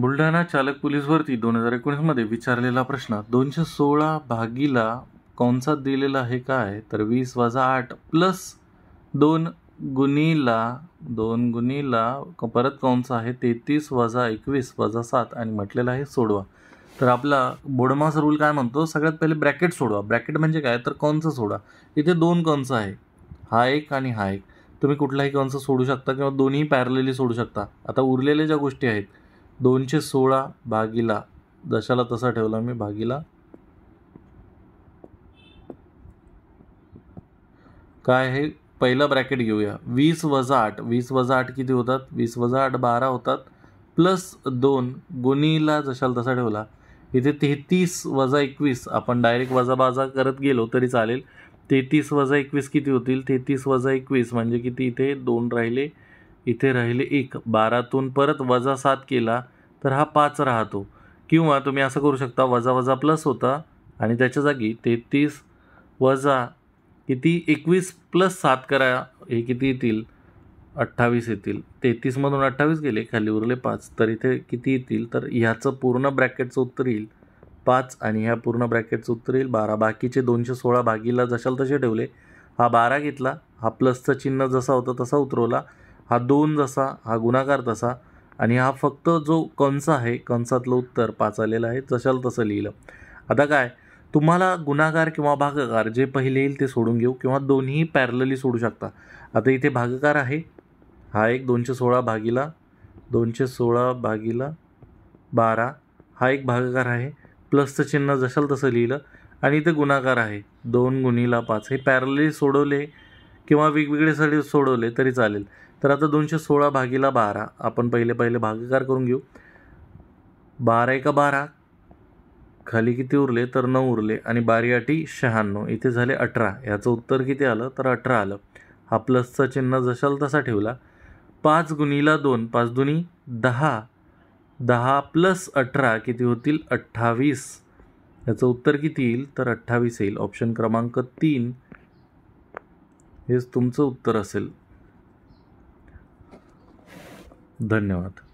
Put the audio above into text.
बुलढाणा चालक पोलीस भरती दोन हजार एकोणीसमध्ये विचारलेला प्रश्न दोनशे सोळा भागीला कॉन्सात दिलेला आहे काय तर वीस वाजा आठ प्लस दोन गुणीला दोन गुणीला परत कोणसा आहे तेहतीस वजा एकवीस वजा सात आणि म्हटलेलं आहे सोडवा तर आपला बोडमास रूल काय म्हणतो सगळ्यात पहिले ब्रॅकेट सोडवा ब्रॅकेट म्हणजे काय तर कौंस सोडा इथे दोन कॉन्स आहे हा एक आणि हा एक तुम्ही कुठलाही कौंस सोडू शकता किंवा दोन्ही पॅरलेली सोडू शकता आता उरलेल्या ज्या गोष्टी आहेत दोनशे सोळा भागीला जशाला तसा ठेवला मी भागीला काय हे पहिलं ब्रॅकेट घेऊया वीस वजा आठ वीस वजा आठ किती होतात वीस वजा आठ बारा होतात प्लस दोन गुणीला जशाला तसा ठेवला इथे तेहतीस वजा एकवीस आपण डायरेक्ट वजा बाजा करत गेलो तरी चालेल तेहतीस वजा एकवीस किती होतील तेहतीस वजा एकवीस म्हणजे किती इथे दोन राहिले इथे राहिले एक बारातून परत वजा सात केला तर हा पाच राहतो किंवा तुम्ही असं करू शकता वजा वजा प्लस होता आणि त्याच्या जागी तेहतीस वजा किती एकवीस प्लस सात करा हे किती येतील अठ्ठावीस येतील तेहतीसमधून अठ्ठावीस गेले खाली उरले पाच तर इथे किती येतील तर ह्याचं पूर्ण ब्रॅकेटचं उत्तर येईल पाच आणि ह्या पूर्ण ब्रॅकेटचं उत्तर येईल बारा बाकीचे दोनशे सोळा भागीला जशाल तसे ठेवले हा बारा घेतला हा प्लसचं चिन्ह जसा होता तसा उतरवला हा दोन जसा हा गुणाकार तसा आणि हा फक्त जो कंस आहे कंसातलं उत्तर पाच आलेलं आहे जशाल तसं लिहिलं आता काय तुम्हाला गुणाकार किंवा भागाकार जे पहिले येईल ते सोडून घेऊ किंवा दोन्ही पॅरलली सोडू शकता आता इथे भागाकार आहे हा एक दोनशे सोळा भागीला दोनशे सोळा भागीला बारा हा एक भागाकार आहे प्लसचं चिन्ह जशाल तसं लिहिलं आणि इथे गुणाकार आहे दोन गुणीला पाच हे पॅरलली सोडवले किंवा वेगवेगळे सगळे सोडवले तरी चालेल तर आता दोनशे सोळा भागीला बारा आपण पहिले पहिले भागाकार करून घेऊ बारा एका बारा खाली किती उरले तर नऊ उरले आणि बारी अटी शहाण्णव इथे झाले अठरा ह्याचं उत्तर किती आलं तर अठरा आलं हा प्लसचं चिन्ह जशाल तसा ठेवला पाच गुणीला दोन पाच दुनी दहा दहा प्लस अठरा किती होतील अठ्ठावीस याचं उत्तर किती येईल तर अठ्ठावीस येईल ऑप्शन क्रमांक तीन हेच तुमचं उत्तर असेल धन्यवाद